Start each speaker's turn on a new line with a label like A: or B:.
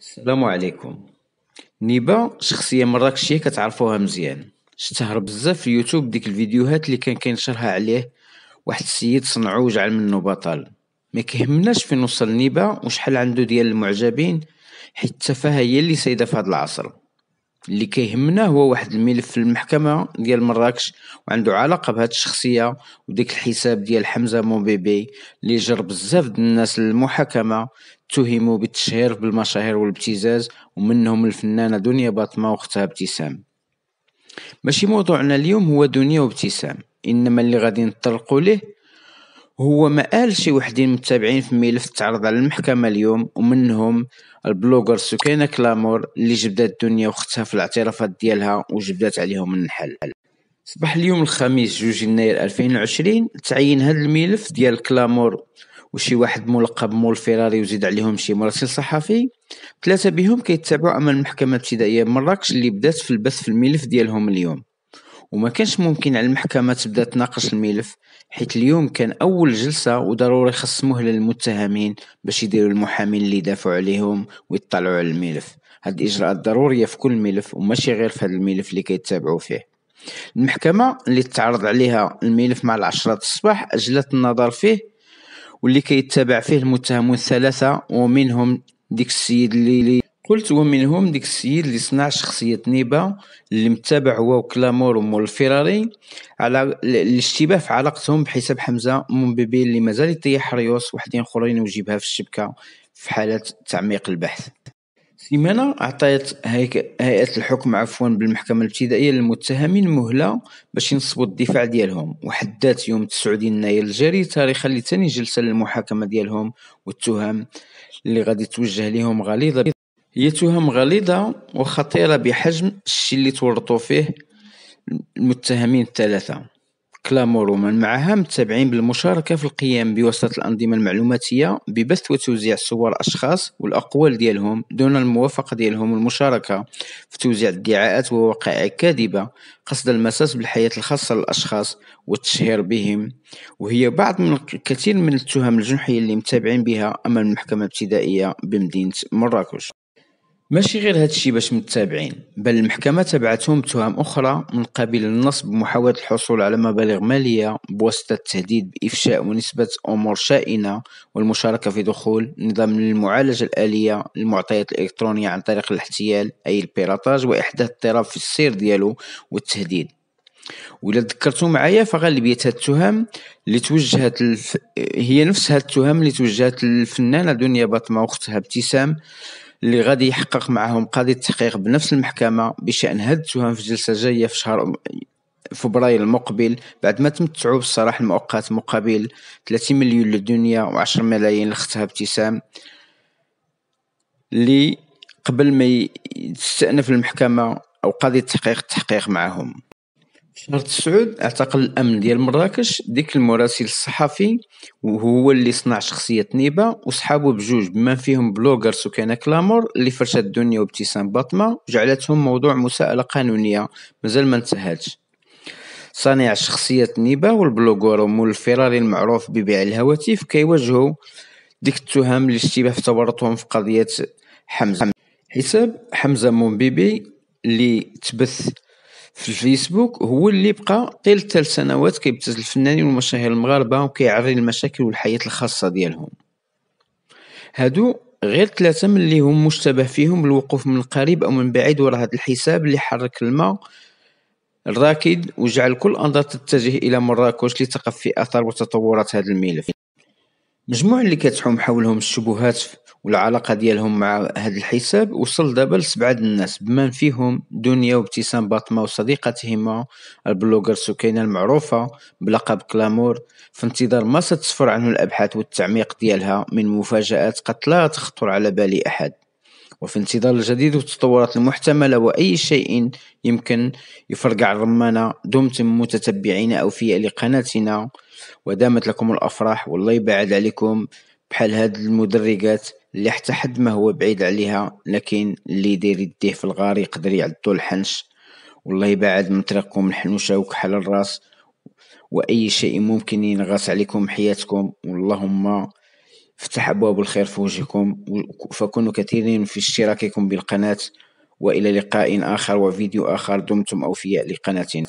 A: السلام عليكم نبا شخصيه مراكشيه كتعرفوها مزيان اشتهر بزاف في يوتيوب ديك الفيديوهات اللي كان كينشرها عليه واحد السيد صنعو وجعل منه بطل ما كيهمناش فين وصل نبا وشحال عنده ديال المعجبين حيت التفاهه هي اللي سايده في هذا العصر اللي كيهمنا هو واحد الملف في المحكمة ديال مراكش وعنده علاقة بهاد الشخصية وديك الحساب ديال حمزة موبيبي اللي جر بزاف د الناس للمحاكمة تهموا بالتشهير بالمشاهير والابتزاز ومنهم الفنانة دنيا باطمة واختها ابتسام ماشي موضوعنا اليوم هو دنيا وابتسام انما اللي غادي نطرقوا ليه هو ما قال شي وحدين متابعين في ملف تعرض على المحكمة اليوم ومنهم البلوغر سكينة كلامور اللي جبدات الدنيا واختها في الاعترافات ديالها وجبدات عليهم النحل صباح اليوم الخميس جوج يناير 2020 تعين هذا الملف ديال كلامور وشي واحد ملقب مول فيراري وزيد عليهم شي مراسل صحفي ثلاثة بهم كيتابعوا أمام المحكمة الابتدائية مراكش اللي بدات في البث في الملف ديالهم اليوم وما كانش ممكن على المحكمة تبدا تناقش الملف حيت اليوم كان أول جلسة وضروري خص مهلة للمتهمين باش يديروا المحامين اللي يدافعوا عليهم ويطلعوا على الملف هاد الإجراءات ضرورية في كل ملف وماشي غير في هاد الملف اللي كيتابعوا فيه المحكمة اللي تعرض عليها الملف مع العشرة الصباح أجلت النظر فيه واللي كيتابع فيه المتهمون الثلاثة ومنهم ديك السيد اللي قلت ومنهم ديك السيد اللي صنع شخصية نيبا اللي متابع هو وكلامور ومول الفيراري على الاشتباه في علاقتهم بحساب حمزة مومبيبي اللي مازال يطيح ريوس وحدين اخرين ويجيبها في الشبكة في حالة تعميق البحث سيمانة أعطيت هيئة الحكم عفوا بالمحكمة الابتدائية للمتهمين مهلة باش ينصبوا الدفاع ديالهم وحدات يوم تسعودين يناير الجاري تاريخا لثاني جلسة للمحاكمة ديالهم والتهم اللي غادي توجه لهم غليظة هي تهم غليظة وخطيرة بحجم الشي اللي تورطوا فيه المتهمين الثلاثة كلام ومن معها متابعين بالمشاركة في القيام بوسط الأنظمة المعلوماتية ببث وتوزيع صور أشخاص والأقوال ديالهم دون الموافقة ديالهم المشاركة في توزيع ادعاءات ووقائع كاذبة قصد المساس بالحياة الخاصة للأشخاص والتشهير بهم وهي بعض من الكثير من التهم الجنحية اللي متابعين بها أمام المحكمة الابتدائية بمدينة مراكش ماشي غير هادشي باش متابعين بل المحكمة تبعتهم تهم أخرى من قبيل النصب بمحاولة الحصول على مبالغ مالية بواسطة التهديد بإفشاء ونسبة أمور شائنة والمشاركة في دخول نظام المعالجة الآلية للمعطيات الإلكترونية عن طريق الاحتيال أي البيراتاج وإحداث اضطراب في السير ديالو والتهديد وإلا تذكرتوا معايا فغالبية هاد التهم اللي توجهت الف... هي نفس هاد التهم اللي توجهت للفنانة دنيا باطمة وأختها ابتسام اللي غادي يحقق معهم قاضي التحقيق بنفس المحكمة بشأن هاد التهم في جلسة جاية في شهر فبراير المقبل بعد ما تمتعوا بالصراحه المؤقت مقابل 30 مليون للدنيا و10 ملايين لختها ابتسام اللي قبل ما تستأنف المحكمة أو قاضي التحقيق التحقيق معهم شهر تسعود اعتقل الامن ديال مراكش ديك المراسل الصحفي وهو اللي صنع شخصيه نيبه وصحابه بجوج بما فيهم بلوغر سكينه كلامور اللي فرشات الدنيا وابتسام باطمه وجعلتهم موضوع مساءله قانونيه مازال ما انتهتش صانع شخصية نيبة والبلوغر ومول الفراري المعروف ببيع الهواتف كيواجهوا ديك التهم الاشتباه في تورطهم في قضية حمزة حساب حمزة مومبيبي اللي تبث في الفيسبوك هو اللي بقى طيل ثلاث سنوات كيبتز الفنانين والمشاهير المغاربه وكيعري المشاكل والحياه الخاصه ديالهم هادو غير ثلاثة من اللي هم مشتبه فيهم الوقوف من قريب أو من بعيد وراء هذا الحساب اللي حرك الماء الراكد وجعل كل أنظار تتجه إلى مراكش لتقف في أثر وتطورات هذا الملف المجموع اللي كتحوم حولهم الشبهات والعلاقة ديالهم مع هذا الحساب وصل دابا لسبعة الناس بمن فيهم دنيا وابتسام باطمة وصديقتهما البلوغر سكينة المعروفة بلقب كلامور في انتظار ما ستسفر عنه الأبحاث والتعميق ديالها من مفاجآت قد لا تخطر على بال أحد وفي انتظار الجديد والتطورات المحتملة وأي شيء يمكن يفرقع الرمانة دمتم متتبعين أوفياء لقناتنا ودامت لكم الأفراح والله يبعد عليكم بحال هاد المدرجات اللي حتى حد ما هو بعيد عليها لكن اللي يدير يديه في الغار يقدر يعدو الحنش والله يبعد من طريقكم الحنوشة وكحل الراس وأي شيء ممكن ينغص عليكم حياتكم واللهم فتح أبواب الخير في وجهكم فكونوا كثيرين في اشتراككم بالقناة وإلى لقاء آخر وفيديو آخر دمتم أوفياء لقناتنا